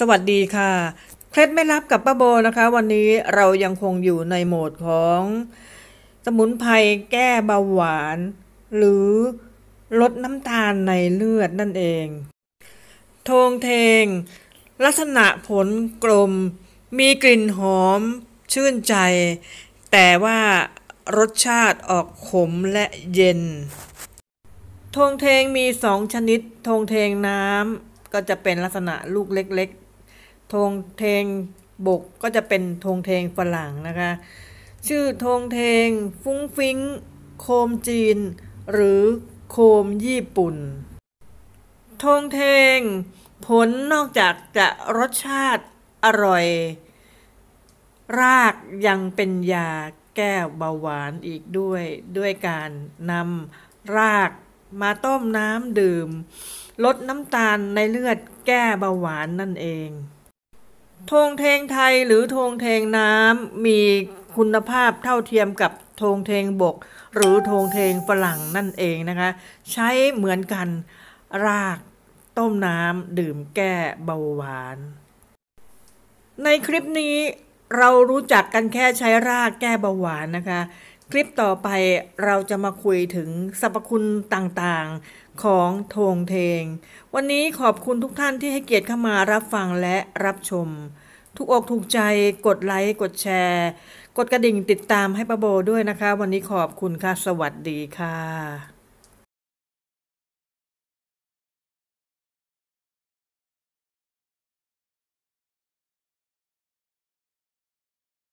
สวัสดีค่ะ เคล็ดไม่รับกับป้าโบนะคะ วันนี้เรายังคงอยู่ในโหมดของ สมุนไพรแก้เบาหวาน หรือลดน้ำตาลในเลือดนั่นเองทงเทง ลักษณะผลกลมมีกลิ่นหอม ชื่นใจ แต่ว่ารสชาติออกขมและเย็น ทงเทงมีสองชนิดทงเทงน้ำก็จะเป็นลักษณะลูกเล็กธงเทงบกก็จะเป็นธงเทงฝรั่งนะคะชื่อธงเทงฟุ้งฟิ้งโคมจีนหรือโคมญี่ปุ่นธงเทงผลนอกจากจะรสชาติอร่อย รากยังเป็นยาแก้เบาหวานอีกด้วย ด้วยการนำรากมาต้มน้ำดื่ม ลดน้ำตาลในเลือดแก้เบาหวานนั่นเองธงเทงไทยหรือธงเทงน้ำมีคุณภาพเท่าเทียมกับธงเทงบก หรือธงเทงฝรั่งนั่นเองนะคะใช้เหมือนกันรากต้มน้ำดื่มแก้เบาหวาน ในคลิปนี้เรารู้จักกันแค่ใช้รากแก้เบาหวานนะคะคลิปต่อไปเราจะมาคุยถึงสรรพคุณต่างๆ ของธงเทงวันนี้ขอบคุณทุกท่านที่ให้เกียรติเข้ามารับฟังและรับชม ทุกอกถูกใจกดไลค์ กดแชร์ กดกระดิ่งติดตามให้ประโบด้วยนะคะ วันนี้ขอบคุณค่ะ สวัสดีค่ะ